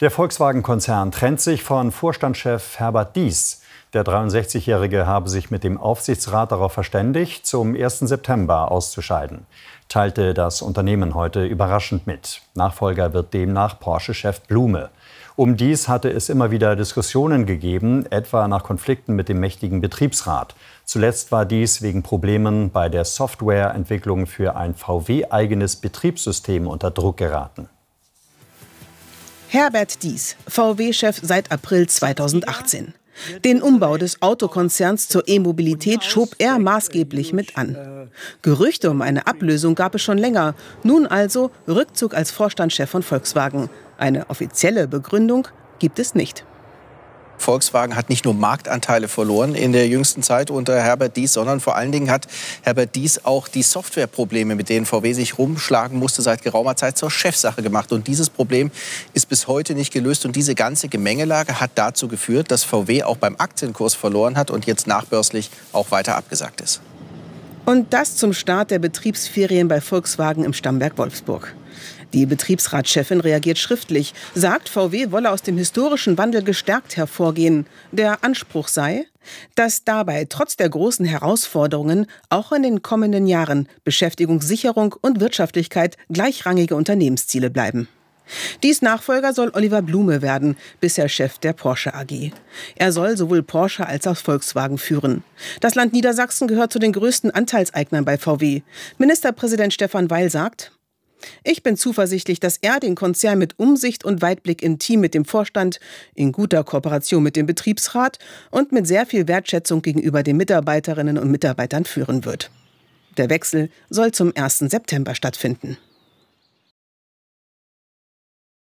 Der Volkswagen-Konzern trennt sich von Vorstandschef Herbert Dies. Der 63-Jährige habe sich mit dem Aufsichtsrat darauf verständigt, zum 1. September auszuscheiden, teilte das Unternehmen heute überraschend mit. Nachfolger wird demnach Porsche-Chef Blume. Um dies hatte es immer wieder Diskussionen gegeben, etwa nach Konflikten mit dem mächtigen Betriebsrat. Zuletzt war dies wegen Problemen bei der Softwareentwicklung für ein VW-eigenes Betriebssystem unter Druck geraten. Herbert Dies, VW-Chef seit April 2018. Den Umbau des Autokonzerns zur E-Mobilität schob er maßgeblich mit an. Gerüchte um eine Ablösung gab es schon länger. Nun also Rückzug als Vorstandschef von Volkswagen. Eine offizielle Begründung gibt es nicht. Volkswagen hat nicht nur Marktanteile verloren in der jüngsten Zeit unter Herbert Dies, sondern vor allen Dingen hat Herbert Dies auch die Softwareprobleme, mit denen VW sich rumschlagen musste, seit geraumer Zeit zur Chefsache gemacht. Und dieses Problem ist bis heute nicht gelöst. Und diese ganze Gemengelage hat dazu geführt, dass VW auch beim Aktienkurs verloren hat und jetzt nachbörslich auch weiter abgesagt ist. Und das zum Start der Betriebsferien bei Volkswagen im Stammberg Wolfsburg. Die Betriebsratschefin reagiert schriftlich, sagt, VW wolle aus dem historischen Wandel gestärkt hervorgehen. Der Anspruch sei, dass dabei trotz der großen Herausforderungen auch in den kommenden Jahren Beschäftigungssicherung und Wirtschaftlichkeit gleichrangige Unternehmensziele bleiben. Dies Nachfolger soll Oliver Blume werden, bisher Chef der Porsche AG. Er soll sowohl Porsche als auch Volkswagen führen. Das Land Niedersachsen gehört zu den größten Anteilseignern bei VW. Ministerpräsident Stefan Weil sagt, ich bin zuversichtlich, dass er den Konzern mit Umsicht und Weitblick im Team mit dem Vorstand, in guter Kooperation mit dem Betriebsrat und mit sehr viel Wertschätzung gegenüber den Mitarbeiterinnen und Mitarbeitern führen wird. Der Wechsel soll zum 1. September stattfinden.